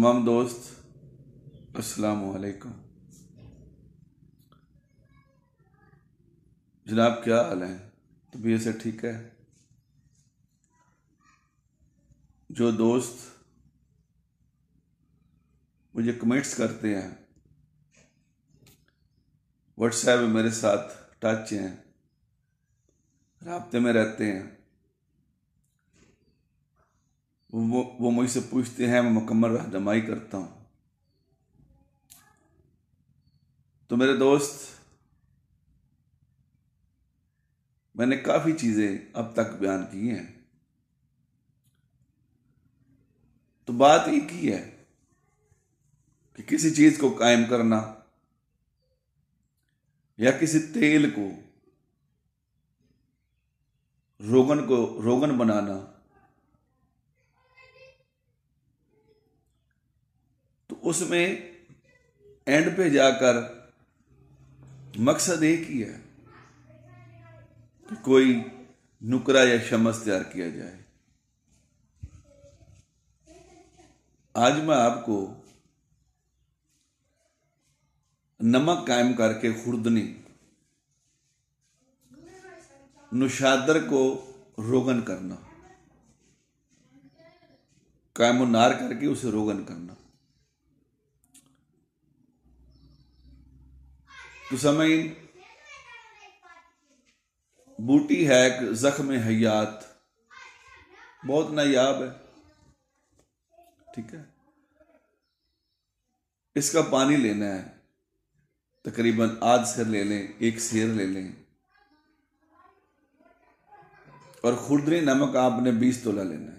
तमाम दोस्त वालेकुम जनाब क्या हाल है तबीयत से ठीक है जो दोस्त मुझे कमेंट्स करते हैं व्हाट्सएप मेरे साथ टच हैं रबते में रहते हैं वो वो मुझसे पूछते हैं मैं मुकम्मल रहनमाई करता हूँ तो मेरे दोस्त मैंने काफ़ी चीज़ें अब तक बयान की हैं तो बात एक ही है कि किसी चीज़ को कायम करना या किसी तेल को रोगन को रोगन बनाना उसमें एंड पे जाकर मकसद एक ही है कि कोई नुकरा या शमस तैयार किया जाए आज मैं आपको नमक कायम करके खुर्दनी नुशादर को रोगन करना कायमार करके उसे रोगन करना समय बूटी हैक जख्म हयात बहुत नायाब है ठीक है इसका पानी लेना है तकरीबन आध सिर ले लें एक सिर ले लें और खुर्दरी नमक आपने बीस तोला लेना है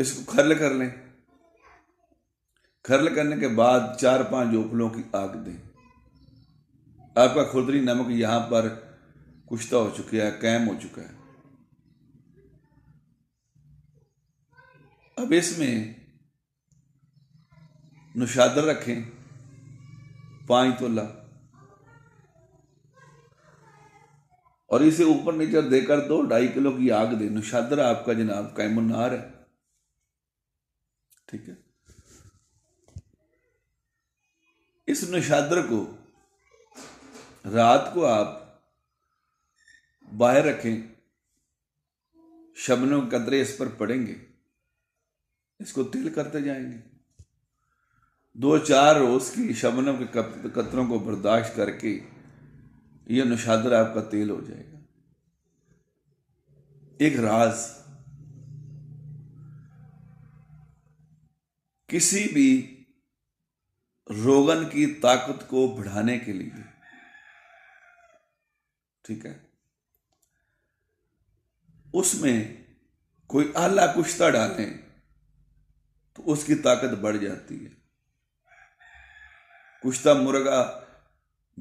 इसको खल कर लें खरल करने के बाद चार पांच उपलों की आग दें आपका खुरदरी नमक यहां पर कुश्ता हो चुका है कैम हो चुका है अब इसमें नुशादर रखें पांच तोला और इसे ऊपर नीचे देकर दो ढाई किलो की आग दे नुशादर आपका जनाब कैमुनार है ठीक है इस नक्षाद्र को रात को आप बाहर रखें शबनों कतरे इस पर पड़ेंगे इसको तिल करते जाएंगे दो चार रोज की शबनम के कतरों को बर्दाश्त करके यह नुशादर आपका तेल हो जाएगा एक राज किसी भी रोगन की ताकत को बढ़ाने के लिए ठीक है उसमें कोई आला कुश्ता डालें तो उसकी ताकत बढ़ जाती है कुश्ता मुर्गा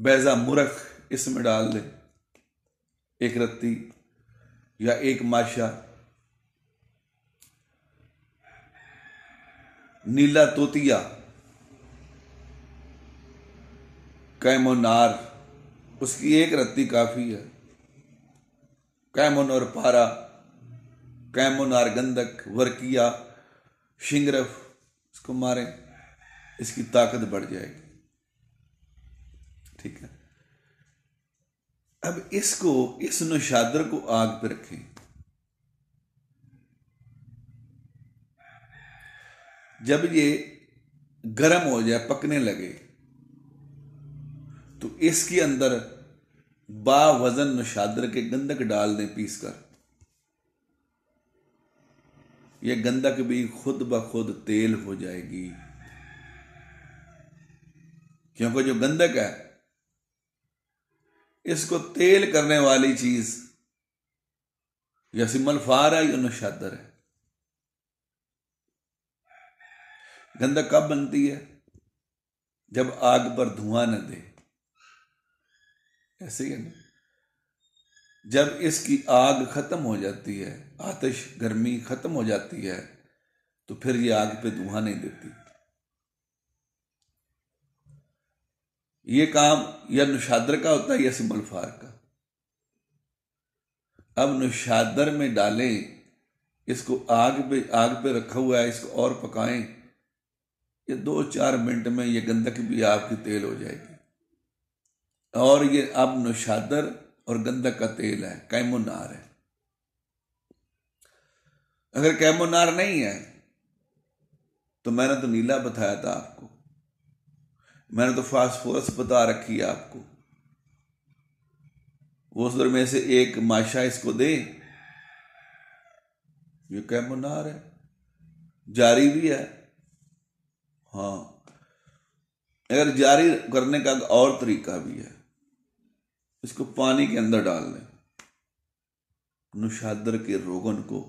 बैजा मुरख इसमें डाल दें एक रत्ती या एक माशा नीला तोतिया कैमोनार उसकी एक रत्ती काफ़ी है कैमोन पारा कैमोनार गंधक वर्किया शिंगरफ इसको मारें इसकी ताकत बढ़ जाएगी ठीक है अब इसको इस नुशादर को आग पर रखें जब ये गर्म हो जाए पकने लगे तो इसके अंदर बा वजन नुशादर के गंदक डाल दें पीस कर यह गंदक भी खुद ब खुद तेल हो जाएगी क्योंकि जो गंदक है इसको तेल करने वाली चीज या मलफार है या नशादर है गंदक कब बनती है जब आग पर धुआं न दे ऐसे ही है ना जब इसकी आग खत्म हो जाती है आतिश गर्मी खत्म हो जाती है तो फिर ये आग पे धुआं नहीं देती ये काम या नुशादर का होता है या सिमलफार का अब नुशादर में डालें इसको आग पे आग पे रखा हुआ है इसको और पकाएं ये दो चार मिनट में ये गंदक भी आपकी तेल हो जाएगी और ये अब नुशादर और गंधक का तेल है कैमोनार है अगर कैमोनार नहीं है तो मैंने तो नीला बताया था आपको मैंने तो फास्फोरस बता रखी है आपको वो सर में से एक माशा इसको दे ये कैमोनार है जारी भी है हाँ अगर जारी करने का और तरीका भी है इसको पानी के अंदर डाल लें नुशादर के रोगन को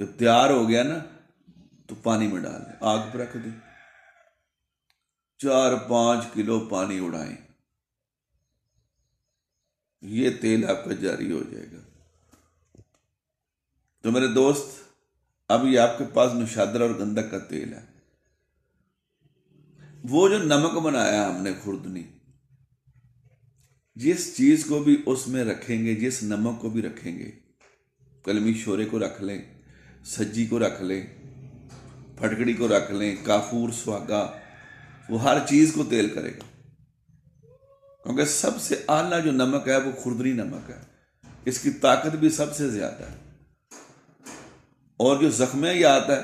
जब तैयार हो गया ना तो पानी में डाल लें आग पर रख दें चार पांच किलो पानी उड़ाएं ये तेल आपका जारी हो जाएगा तो मेरे दोस्त अब आपके पास नुशादर और गंधक का तेल है वो जो नमक बनाया हमने खुर्दनी जिस चीज को भी उसमें रखेंगे जिस नमक को भी रखेंगे कलमी शोरे को रख लें सज्जी को रख लें फटकड़ी को रख लें काफूर सुहागा वो हर चीज को तेल करेगा क्योंकि सबसे आला जो नमक है वो खुरदरी नमक है इसकी ताकत भी सबसे ज्यादा है और जो जख्मे याद है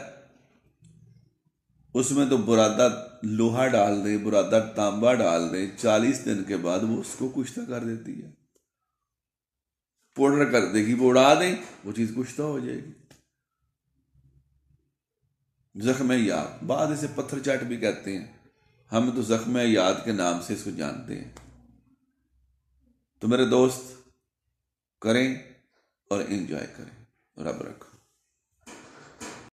उसमें तो बुरादा लोहा डाल दे बुरादा तांबा डाल दे चालीस दिन के बाद वो उसको कुश्ता कर देती है पोडर कर देगी वो उड़ा दें वो चीज कुश्ता हो जाएगी जख्म याद बाद इसे पत्थर चाट भी कहते हैं हम तो जख्म याद के नाम से इसको जानते हैं तो मेरे दोस्त करें और एंजॉय करें रब रखो